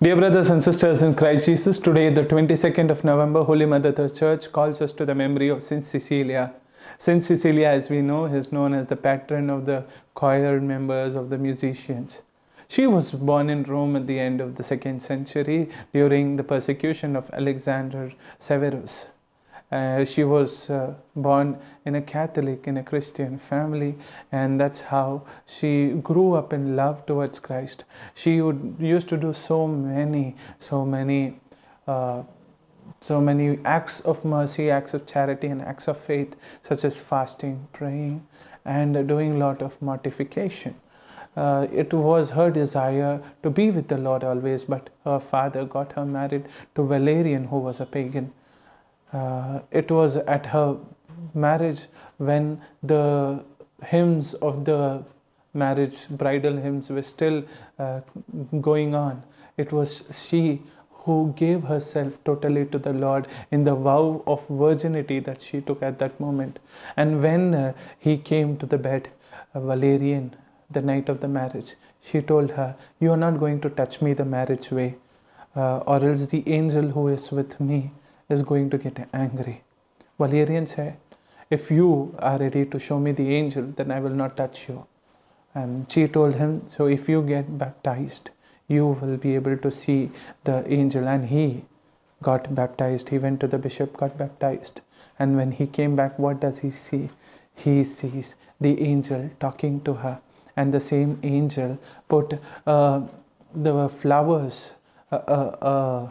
Dear brothers and sisters in Christ Jesus, today, the 22nd of November, Holy Mother the Church calls us to the memory of Saint Cecilia. Saint Cecilia, as we know, is known as the patron of the choir members, of the musicians. She was born in Rome at the end of the second century during the persecution of Alexander Severus. Uh, she was uh, born in a Catholic, in a Christian family, and that's how she grew up in love towards Christ. She would, used to do so many, so many, uh, so many acts of mercy, acts of charity, and acts of faith, such as fasting, praying, and doing a lot of mortification. Uh, it was her desire to be with the Lord always, but her father got her married to Valerian, who was a pagan. Uh, it was at her marriage when the hymns of the marriage, bridal hymns, were still uh, going on. It was she who gave herself totally to the Lord in the vow of virginity that she took at that moment. And when uh, he came to the bed, uh, Valerian, the night of the marriage, she told her, You are not going to touch me the marriage way, uh, or else the angel who is with me is going to get angry. Valerian said, If you are ready to show me the angel, then I will not touch you. And she told him, So if you get baptized, you will be able to see the angel. And he got baptized. He went to the bishop, got baptized. And when he came back, what does he see? He sees the angel talking to her. And the same angel put uh, the flowers, uh, uh, uh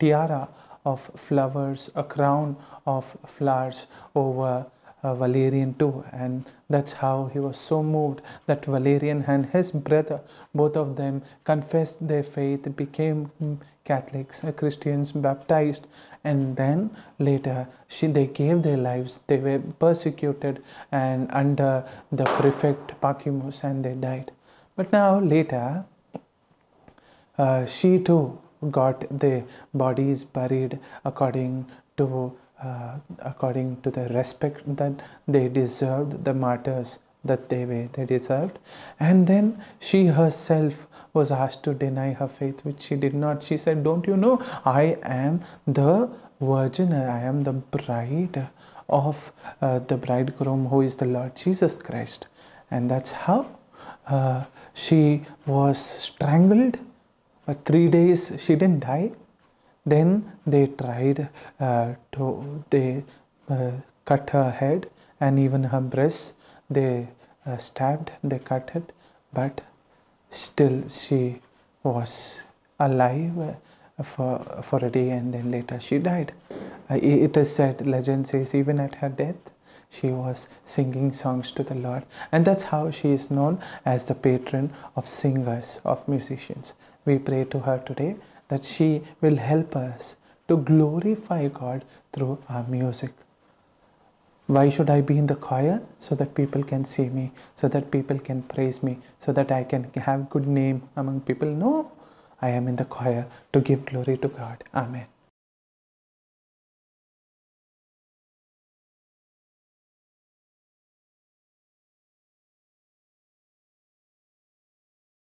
tiara of flowers, a crown of flowers over uh, Valerian too. And that's how he was so moved that Valerian and his brother, both of them confessed their faith, became Catholics, uh, Christians, baptized. And then later she, they gave their lives. They were persecuted and under the prefect Pakimus and they died. But now later, uh, she too got their bodies buried according to uh, according to the respect that they deserved the martyrs that they were they deserved and then she herself was asked to deny her faith which she did not she said don't you know i am the virgin i am the bride of uh, the bridegroom who is the lord jesus christ and that's how uh, she was strangled but three days she didn't die then they tried uh, to they uh, cut her head and even her breast. they uh, stabbed they cut it but still she was alive uh, for for a day and then later she died uh, it is said legend says even at her death she was singing songs to the Lord, and that's how she is known as the patron of singers, of musicians. We pray to her today that she will help us to glorify God through our music. Why should I be in the choir? So that people can see me, so that people can praise me, so that I can have good name among people. No, I am in the choir to give glory to God. Amen.